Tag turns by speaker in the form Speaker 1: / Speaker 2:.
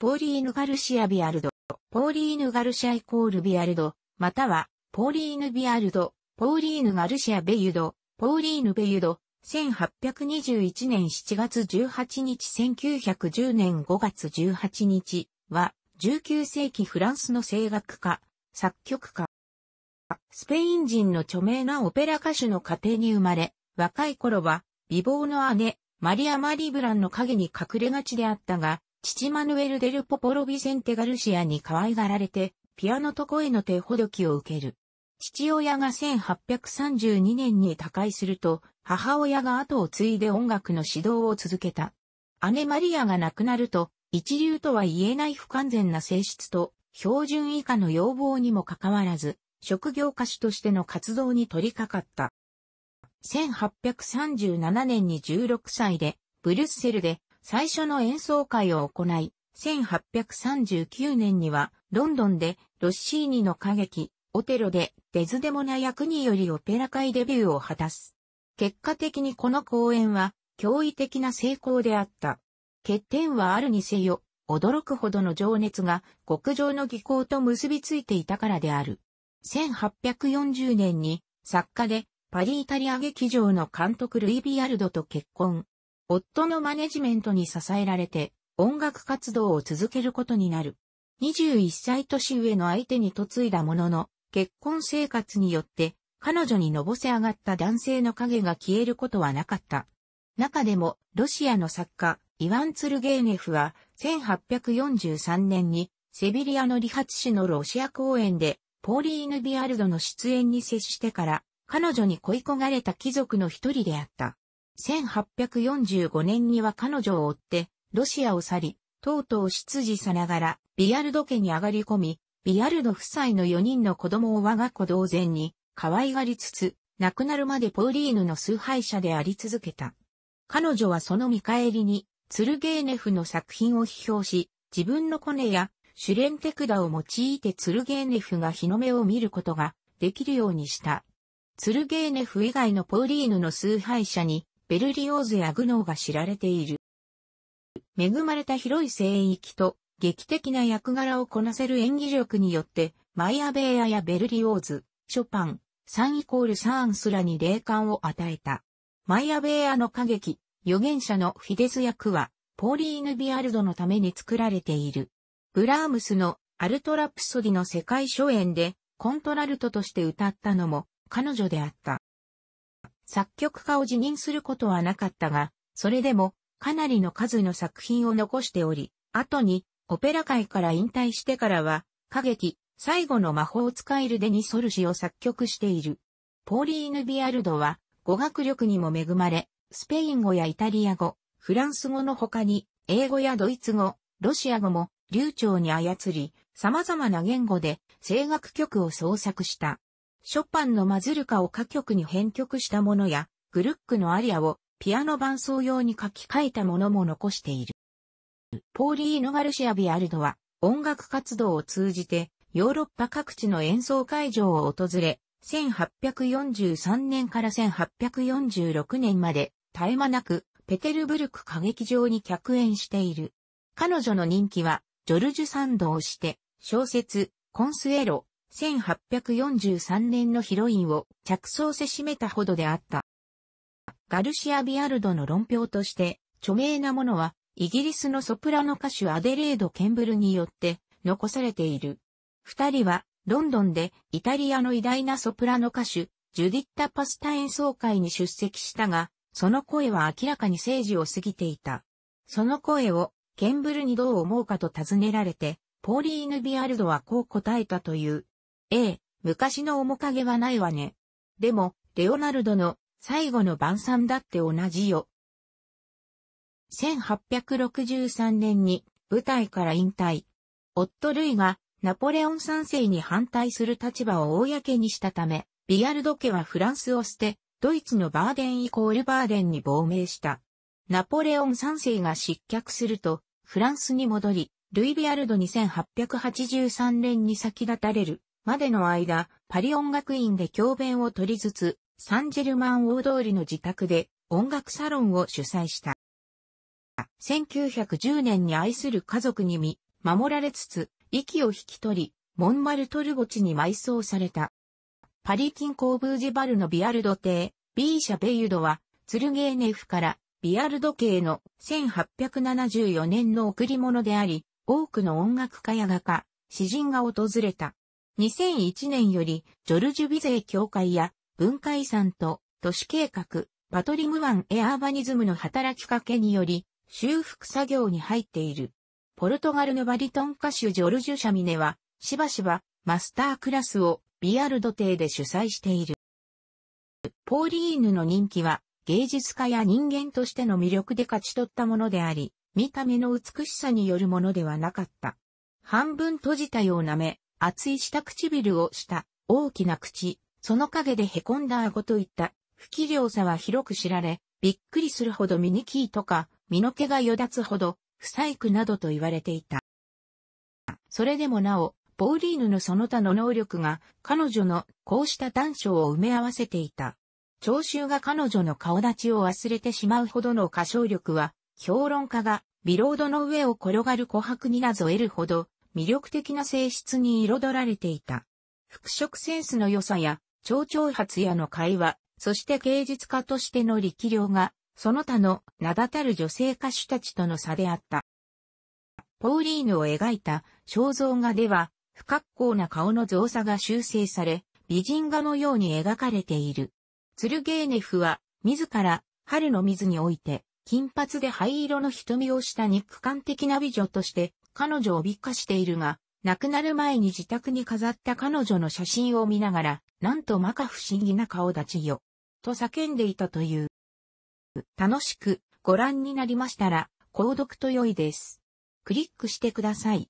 Speaker 1: ポーリーヌ・ガルシア・ビアルド、ポーリーヌ・ガルシアイコールビアルド、または、ポーリーヌ・ビアルド、ポーリーヌ・ガルシア・ベユド、ポーリーヌ・ベユド、1821年7月18日1910年5月18日は、19世紀フランスの声楽家、作曲家。スペイン人の著名なオペラ歌手の家庭に生まれ、若い頃は、美貌の姉、マリア・マリブランの影に隠れがちであったが、父マヌエル・デル・ポポロ・ビセンテ・ガルシアに可愛がられて、ピアノと声の手ほどきを受ける。父親が1832年に他界すると、母親が後を継いで音楽の指導を続けた。姉マリアが亡くなると、一流とは言えない不完全な性質と、標準以下の要望にもかかわらず、職業歌手としての活動に取り掛かった。1837年に16歳で、ブリュッセルで最初の演奏会を行い、1839年にはロンドンでロッシーニの歌劇、オテロでデズデモナ役によりオペラ界デビューを果たす。結果的にこの公演は驚異的な成功であった。欠点はあるにせよ、驚くほどの情熱が極上の技巧と結びついていたからである。1840年に作家でパリイタリア劇場の監督ルイ・ビアルドと結婚。夫のマネジメントに支えられて音楽活動を続けることになる。21歳年上の相手に嫁いだものの、結婚生活によって彼女にのぼせ上がった男性の影が消えることはなかった。中でも、ロシアの作家、イワン・ツルゲーネフは、1843年に、セビリアの理髪師のロシア公演で、ポーリーヌ・ビアルドの出演に接してから、彼女に恋焦がれた貴族の一人であった。1845年には彼女を追って、ロシアを去り、とうとう執事さながら、ビアルド家に上がり込み、ビアルド夫妻の4人の子供を我が子同然に、可愛がりつつ、亡くなるまでポーリーヌの崇拝者であり続けた。彼女はその見返りに、ツルゲーネフの作品を批評し、自分のコネやシュレンテクダを用いてツルゲーネフが日の目を見ることができるようにした。ツルゲーネフ以外のポーリーヌの崇拝者にベルリオーズやグノーが知られている。恵まれた広い聖域と劇的な役柄をこなせる演技力によって、マイアベーヤやベルリオーズ、ショパン、サンイコールサーンスらに霊感を与えた。マイアベーヤの歌劇、預言者のフィデス役は、ポーリーヌ・ビアルドのために作られている。ブラームスのアルトラプソディの世界初演で、コントラルトとして歌ったのも彼女であった。作曲家を辞任することはなかったが、それでもかなりの数の作品を残しており、後にオペラ界から引退してからは、歌劇、最後の魔法使いるデニソルシを作曲している。ポーリーヌ・ビアルドは語学力にも恵まれ、スペイン語やイタリア語、フランス語の他に、英語やドイツ語、ロシア語も流暢に操り、様々な言語で声楽曲を創作した。ショパンのマズルカを歌曲に編曲したものや、グルックのアリアをピアノ伴奏用に書き換えたものも残している。ポーリーノ・ガルシア・ビアルドは音楽活動を通じてヨーロッパ各地の演奏会場を訪れ、1843年から1846年まで絶え間なくペテルブルク歌劇場に客演している。彼女の人気はジョルジュ・サンドをして小説コンスエロ、1843年のヒロインを着想せしめたほどであった。ガルシア・ビアルドの論評として、著名なものは、イギリスのソプラノ歌手アデレード・ケンブルによって残されている。二人は、ロンドンでイタリアの偉大なソプラノ歌手、ジュディッタ・パスタ演奏会に出席したが、その声は明らかに政治を過ぎていた。その声を、ケンブルにどう思うかと尋ねられて、ポーリーヌ・ビアルドはこう答えたという。ええ、昔の面影はないわね。でも、レオナルドの最後の晩餐だって同じよ。1863年に舞台から引退。夫類がナポレオン三世に反対する立場を公にしたため、ビアルド家はフランスを捨て、ドイツのバーデンイコールバーデンに亡命した。ナポレオン三世が失脚すると、フランスに戻り、ルイ・ビアルドに1883年に先立たれる。までの間、パリ音楽院で教鞭を取りつつ、サンジェルマン大通りの自宅で音楽サロンを主催した。1910年に愛する家族に見、守られつつ、息を引き取り、モンマルトル墓地に埋葬された。パリ近郊ブージバルのビアルド邸、ビーシャ・ベユドは、ツルゲーネフからビアルド系の1874年の贈り物であり、多くの音楽家や画家、詩人が訪れた。2001年より、ジョルジュビゼー協会や、文化遺産と、都市計画、パトリムン・エアーバニズムの働きかけにより、修復作業に入っている。ポルトガルのバリトン歌手ジョルジュ・シャミネは、しばしば、マスタークラスを、ビアルド邸で主催している。ポーリーヌの人気は、芸術家や人間としての魅力で勝ち取ったものであり、見た目の美しさによるものではなかった。半分閉じたような目、厚い下唇をした大きな口、その影で凹んだ顎といった不器量さは広く知られ、びっくりするほど醜いとか、身の毛がよだつほど、不細工などと言われていた。それでもなお、ボーリーヌのその他の能力が彼女のこうした短所を埋め合わせていた。聴衆が彼女の顔立ちを忘れてしまうほどの歌唱力は、評論家がビロードの上を転がる琥珀になぞ得るほど魅力的な性質に彩られていた。服飾センスの良さや、蝶々発やの会話、そして芸術家としての力量が、その他の名だたる女性歌手たちとの差であった。ポーリーヌを描いた肖像画では、不格好な顔の造作が修正され、美人画のように描かれている。ツルゲーネフは、自ら、春の水において、金髪で灰色の瞳をした肉感的な美女として彼女をびっかしているが、亡くなる前に自宅に飾った彼女の写真を見ながら、なんとまか不思議な顔立ちよ、と叫んでいたという。楽しくご覧になりましたら、購読と良いです。クリックしてください。